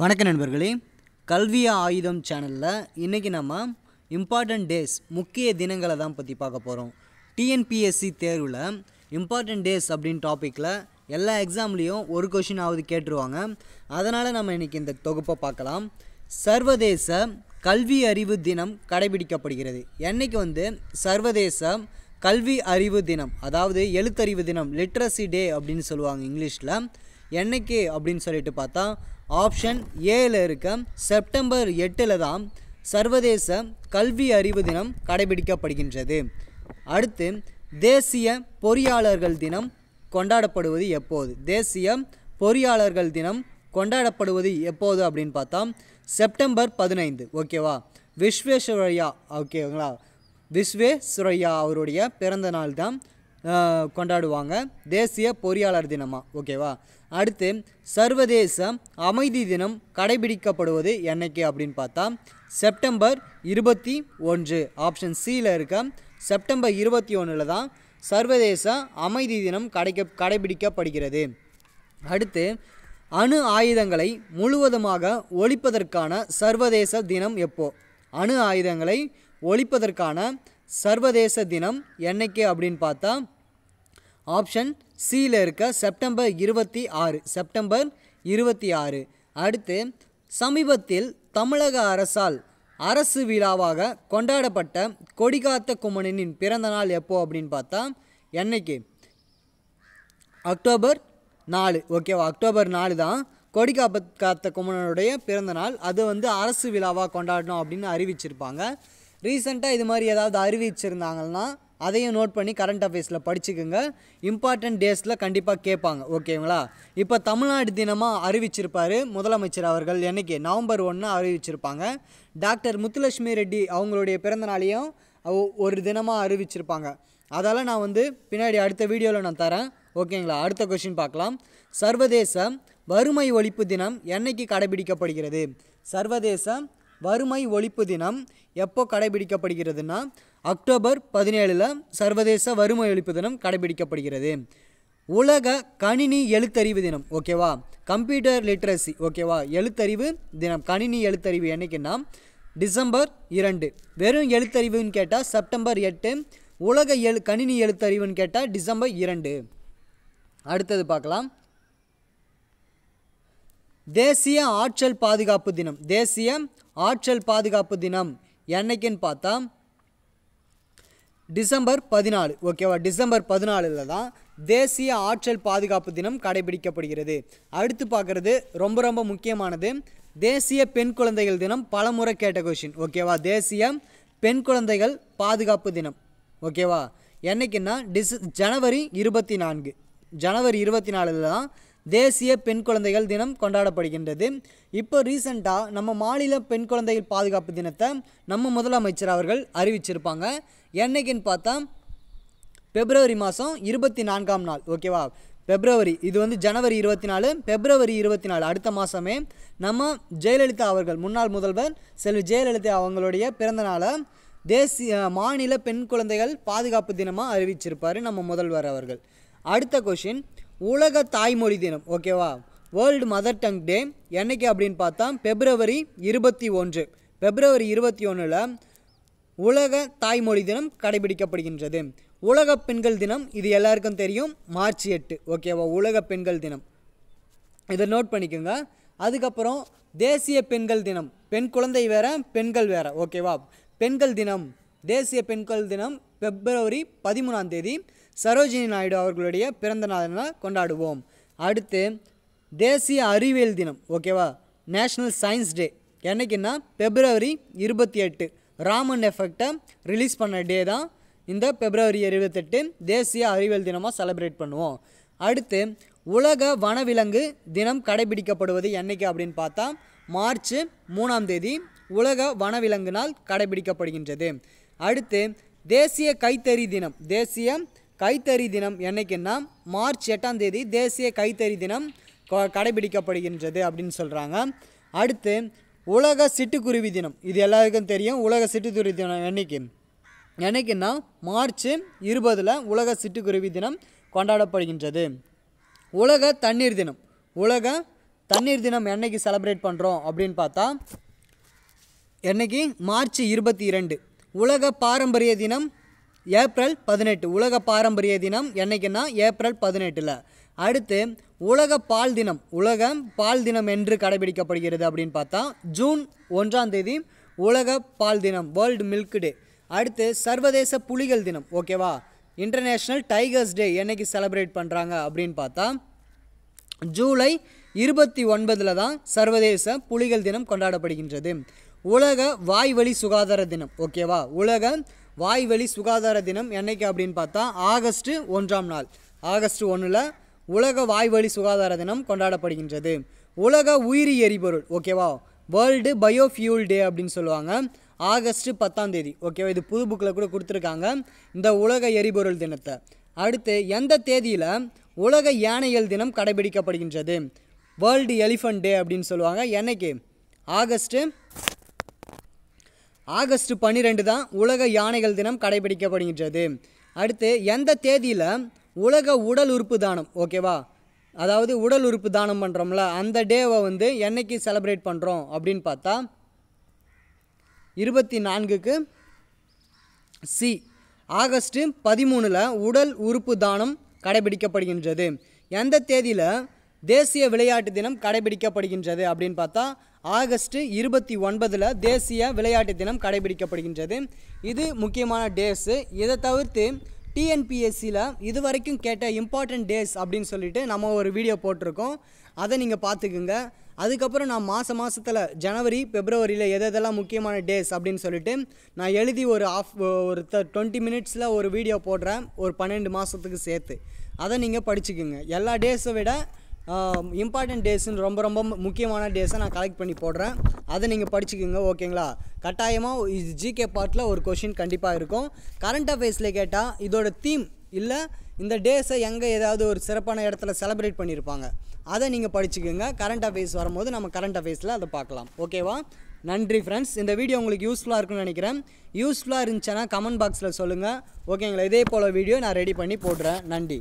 வணக்க நண்பர்களே கல்வி ஆயுதம் சேனலில் இன்றைக்கி நம்ம இம்பார்ட்டண்ட் டேஸ் முக்கிய தினங்களை தான் பற்றி பார்க்க போகிறோம் டிஎன்பிஎஸ்சி தேர்வில் இம்பார்ட்டண்ட் டேஸ் அப்படின்னு டாப்பிக்கில் எல்லா எக்ஸாம்லேயும் ஒரு கொஷின் ஆகுது கேட்டுருவாங்க அதனால் நம்ம இன்றைக்கி இந்த தொகுப்பை பார்க்கலாம் சர்வதேச கல்வி அறிவு தினம் கடைபிடிக்கப்படுகிறது என்றைக்கு வந்து சர்வதேச கல்வி அறிவு தினம் அதாவது எழுத்தறிவு தினம் லிட்ரஸி டே அப்படின்னு சொல்லுவாங்க இங்கிலீஷில் என்னைக்கு அப்படின்னு சொல்லிட்டு பார்த்தா ஆப்ஷன் ஏல இருக்க செப்டம்பர் எட்டில் தான் சர்வதேச கல்வி அறிவு தினம் கடைபிடிக்கப்படுகின்றது அடுத்து தேசிய பொறியாளர்கள் தினம் கொண்டாடப்படுவது எப்போது தேசிய பொறியாளர்கள் தினம் கொண்டாடப்படுவது எப்போது அப்படின்னு பார்த்தா செப்டம்பர் பதினைந்து ஓகேவா விஸ்வேஸ்வரையா ஓகேங்களா சுரையா அவருடைய பிறந்த நாள் தான் கொண்டாடுவாங்க தேசிய பொறியாளர் தினமாக ஓகேவா அடுத்து சர்வதேச அமைதி தினம் கடைபிடிக்கப்படுவது என்னைக்கு அப்படின்னு பார்த்தா செப்டம்பர் இருபத்தி ஒன்று ஆப்ஷன் சியில் இருக்க செப்டம்பர் இருபத்தி ஒன்றில் தான் சர்வதேச அமைதி தினம் கடைக்க கடைபிடிக்கப்படுகிறது அடுத்து அணு ஆயுதங்களை முழுவதுமாக ஒழிப்பதற்கான சர்வதேச தினம் எப்போ அணு ஆயுதங்களை ஒழிப்பதற்கான சர்வதேச தினம் என்னைக்கு அப்படின்னு பார்த்தா ஆப்ஷன் சியில் இருக்க செப்டம்பர் இருபத்தி ஆறு செப்டம்பர் இருபத்தி ஆறு அடுத்து சமீபத்தில் தமிழக அரசால் அரசு விழாவாக கொண்டாடப்பட்ட கொடிகாத்த குமணனின் பிறந்த நாள் எப்போ அப்படின்னு பார்த்தா என்னைக்கு அக்டோபர் நாலு ஓகேவா அக்டோபர் நாலு தான் கொடிகாப்ப காத்த குமணனுடைய பிறந்த நாள் அது வந்து அரசு விழாவாக கொண்டாடணும் அப்படின்னு அறிவிச்சிருப்பாங்க ரீசெண்டாக இது மாதிரி ஏதாவது அறிவிச்சிருந்தாங்கன்னா அதையும் நோட் பண்ணி கரண்ட் அஃபேர்ஸில் படிச்சுக்கோங்க இம்பார்ட்டன்ட் டேஸில் கண்டிப்பாக கேட்பாங்க ஓகேங்களா இப்போ தமிழ்நாடு தினமாக அறிவிச்சிருப்பார் முதலமைச்சர் அவர்கள் என்றைக்கு நவம்பர் ஒன்று அறிவிச்சிருப்பாங்க டாக்டர் முத்துலட்சுமி ரெட்டி அவங்களுடைய பிறந்தநாளையும் ஒரு தினமாக அறிவிச்சிருப்பாங்க அதால் நான் வந்து பின்னாடி அடுத்த வீடியோவில் நான் தரேன் ஓகேங்களா அடுத்த கொஷின் பார்க்கலாம் சர்வதேச வறுமை ஒழிப்பு தினம் என்றைக்கு கடைபிடிக்கப்படுகிறது சர்வதேச வறுமை ஒழிப்பு தினம் எப்போ கடைபிடிக்கப்படுகிறதுனா அக்டோபர் பதினேழில் சர்வதேச வறுமை ஒழிப்பு தினம் கடைபிடிக்கப்படுகிறது உலக கணினி எழுத்தறிவு தினம் ஓகேவா கம்ப்யூட்டர் லிட்ரஸி ஓகேவா எழுத்தறிவு தினம் கணினி எழுத்தறிவு என்றைக்குன்னா டிசம்பர் இரண்டு வெறும் எழுத்தறிவுன்னு கேட்டால் செப்டம்பர் எட்டு உலக எழு கணினி எழுத்தறிவுன்னு கேட்டால் டிசம்பர் இரண்டு அடுத்தது பார்க்கலாம் தேசிய ஆற்றல் பாதுகாப்பு தினம் தேசிய ஆற்றல் பாதுகாப்பு தினம் என்னைக்குன்னு பார்த்தா டிசம்பர் பதினாலு ஓகேவா டிசம்பர் பதினாலில் தான் தேசிய ஆற்றல் பாதுகாப்பு தினம் கடைபிடிக்கப்படுகிறது அடுத்து பார்க்குறது ரொம்ப ரொம்ப முக்கியமானது தேசிய பெண் குழந்தைகள் தினம் பலமுறை கேட்ட கொஷின் ஓகேவா தேசிய பெண் குழந்தைகள் பாதுகாப்பு தினம் ஓகேவா என்றைக்குன்னா டிச ஜனவரி இருபத்தி நான்கு ஜனவரி இருபத்தி நாலில் தான் தேசிய பெண் குழந்தைகள் தினம் கொண்டாடப்படுகின்றது இப்போ ரீசெண்டாக நம்ம மாநில பெண் குழந்தைகள் பாதுகாப்பு தினத்தை நம்ம முதலமைச்சர் அவர்கள் அறிவிச்சிருப்பாங்க என்றைக்குன்னு பார்த்தா பிப்ரவரி மாதம் இருபத்தி நான்காம் நாள் ஓகேவா பிப்ரவரி இது வந்து ஜனவரி இருபத்தி நாலு பிப்ரவரி இருபத்தி நாலு அடுத்த மாதமே நம்ம ஜெயலலிதா அவர்கள் முன்னாள் முதல்வர் செல்வி ஜெயலலிதா அவங்களுடைய பிறந்த தேசிய மாநில பெண் குழந்தைகள் பாதுகாப்பு தினமாக அறிவிச்சிருப்பார் நம்ம முதல்வர் அவர்கள் அடுத்த கொஷின் உலக தாய்மொழி தினம் ஓகேவா வேர்ல்டு மதர் டங் டே என்றைக்கு அப்படின்னு பார்த்தா பிப்ரவரி இருபத்தி ஒன்று பிப்ரவரி இருபத்தி ஒன்றில் உலக தாய்மொழி தினம் கடைபிடிக்கப்படுகின்றது உலக பெண்கள் தினம் இது எல்லாருக்கும் தெரியும் மார்ச் எட்டு ஓகேவா உலக பெண்கள் தினம் இதை நோட் பண்ணிக்கோங்க அதுக்கப்புறம் தேசிய பெண்கள் தினம் பெண் குழந்தை வேற பெண்கள் வேற ஓகேவா பெண்கள் தினம் தேசிய பெண்கள் தினம் பிப்ரவரி பதிமூணாம் தேதி சரோஜினி நாயுடு அவர்களுடைய பிறந்த நாள் கொண்டாடுவோம் அடுத்து தேசிய அறிவியல் தினம் ஓகேவா நேஷ்னல் சயின்ஸ் டே என்றைக்குன்னா பிப்ரவரி இருபத்தி எட்டு ராமன் எஃபெக்டை ரிலீஸ் பண்ண டே தான் இந்த பிப்ரவரி இருபத்தெட்டு தேசிய அறிவியல் தினமாக செலிப்ரேட் பண்ணுவோம் அடுத்து உலக வனவிலங்கு தினம் கடைபிடிக்கப்படுவது என்றைக்கு அப்படின்னு பார்த்தா மார்ச் மூணாம் தேதி உலக வனவிலங்கு நாள் கடைபிடிக்கப்படுகின்றது அடுத்து தேசிய கைத்தறி தினம் தேசிய கைத்தறி தினம் என்னைக்குன்னா மார்ச் எட்டாம் தேதி தேசிய கைத்தறி தினம் கடைபிடிக்கப்படுகின்றது அப்படின்னு சொல்கிறாங்க அடுத்து உலக சிட்டுக்குருவி தினம் இது எல்லாருக்கும் தெரியும் உலக சிட்டுக்குருவி தினம் என்னைக்கு என்னைக்குன்னா மார்ச் இருபதில் உலக சிட்டுக்குருவி தினம் கொண்டாடப்படுகின்றது உலக தண்ணீர் தினம் உலக தண்ணீர் தினம் என்றைக்கு செலப்ரேட் பண்ணுறோம் அப்படின்னு பார்த்தா என்றைக்கு மார்ச் இருபத்தி இரண்டு உலக பாரம்பரிய தினம் ஏப்ரல் பதினெட்டு உலக பாரம்பரிய தினம் என்றைக்குன்னா ஏப்ரல் பதினெட்டில் அடுத்து உலக பால் தினம் உலக பால் தினம் என்று கடைபிடிக்கப்படுகிறது அப்படின்னு பார்த்தா ஜூன் ஒன்றாம் தேதி உலக பால் தினம் வேர்ல்டு மில்க் டே அடுத்து சர்வதேச புலிகள் தினம் ஓகேவா இன்டர்நேஷ்னல் டைகர்ஸ் டே என்றைக்கு செலிப்ரேட் பண்ணுறாங்க அப்படின்னு பார்த்தா ஜூலை இருபத்தி ஒன்பதில் தான் சர்வதேச புலிகள் தினம் கொண்டாடப்படுகின்றது உலக வாய்வழி சுகாதார தினம் ஓகேவா உலக வாய்வழி சுகாதார தினம் என்றைக்கு அப்படின்னு பார்த்தா ஆகஸ்ட் ஒன்றாம் நாள் ஆகஸ்ட் ஒன்றில் உலக வாய்வழி சுகாதார தினம் கொண்டாடப்படுகின்றது உலக உயிரி எரிபொருள் ஓகேவா வேர்ல்டு பயோஃபியூல் டே அப்படின்னு சொல்லுவாங்க ஆகஸ்ட் பத்தாம் தேதி ஓகேவா இது புது புக்கில் கூட கொடுத்துருக்காங்க இந்த உலக எரிபொருள் தினத்தை அடுத்து எந்த தேதியில் உலக யானைகள் தினம் கடைபிடிக்கப்படுகின்றது வேர்ல்டு எலிஃபன்ட் டே அப்படின்னு சொல்லுவாங்க என்னைக்கு ஆகஸ்ட்டு ஆகஸ்ட் பன்னிரெண்டு தான் உலக யானைகள் தினம் கடைபிடிக்கப்படுகின்றது அடுத்து எந்த தேதியில் உலக உடல் உறுப்பு தானம் ஓகேவா அதாவது உடல் உறுப்பு தானம் பண்ணுறோம்ல அந்த டேவை வந்து என்றைக்கு செலப்ரேட் பண்ணுறோம் அப்படின்னு பார்த்தா இருபத்தி நான்குக்கு சி ஆகஸ்ட்டு பதிமூணில் உடல் உறுப்பு தானம் கடைபிடிக்கப்படுகின்றது எந்த தேதியில் தேசிய விளையாட்டு தினம் கடைபிடிக்கப்படுகின்றது அப்படின்னு பார்த்தா ஆகஸ்ட் இருபத்தி ஒன்பதில் தேசிய விளையாட்டு தினம் கடைபிடிக்கப்படுகின்றது இது முக்கியமான டேஸு இதை தவிர்த்து டிஎன்பிஎஸ்சியில் இது வரைக்கும் கேட்ட இம்பார்ட்டன்ட் டேஸ் அப்படின்னு சொல்லிட்டு நம்ம ஒரு வீடியோ போட்டிருக்கோம் அதை நீங்கள் பார்த்துக்குங்க அதுக்கப்புறம் நான் மாத மாதத்தில் ஜனவரி பிப்ரவரியில் எது எதெல்லாம் முக்கியமான டேஸ் அப்படின்னு சொல்லிட்டு நான் எழுதி ஒரு ஆஃப் ஒரு த டுவெண்ட்டி மினிட்ஸில் ஒரு வீடியோ போடுறேன் ஒரு பன்னெண்டு மாதத்துக்கு சேர்த்து அதை நீங்கள் படிச்சுக்குங்க எல்லா டேஸை விட இம்பார்ட்டன்ட் டேஸ்னு ரொம்ப ரொம்ப முக்கியமான டேஸை நான் கலெக்ட் பண்ணி போடுறேன் அதை நீங்கள் படிச்சுக்கோங்க ஓகேங்களா கட்டாயமாக இது ஜிகே பார்ட்டில் ஒரு கொஷின் கண்டிப்பாக இருக்கும் கரண்ட் அஃபேர்ஸில் கேட்டால் இதோட தீம் இல்லை இந்த டேஸை எங்கே ஏதாவது ஒரு சிறப்பான இடத்துல செலிப்ரேட் பண்ணியிருப்பாங்க அதை நீங்கள் படிச்சுக்கோங்க கரண்ட் அஃபேர்ஸ் வரும்போது நம்ம கரண்ட் அஃபேர்ஸில் அதை பார்க்கலாம் ஓகேவா நன்றி ஃப்ரெண்ட்ஸ் இந்த வீடியோ உங்களுக்கு யூஸ்ஃபுல்லாக இருக்குன்னு நினைக்கிறேன் யூஸ்ஃபுல்லாக இருந்துச்சுன்னா கமெண்ட் பாக்ஸில் சொல்லுங்கள் ஓகேங்களா இதே போல் வீடியோ நான் ரெடி பண்ணி போடுறேன் நன்றி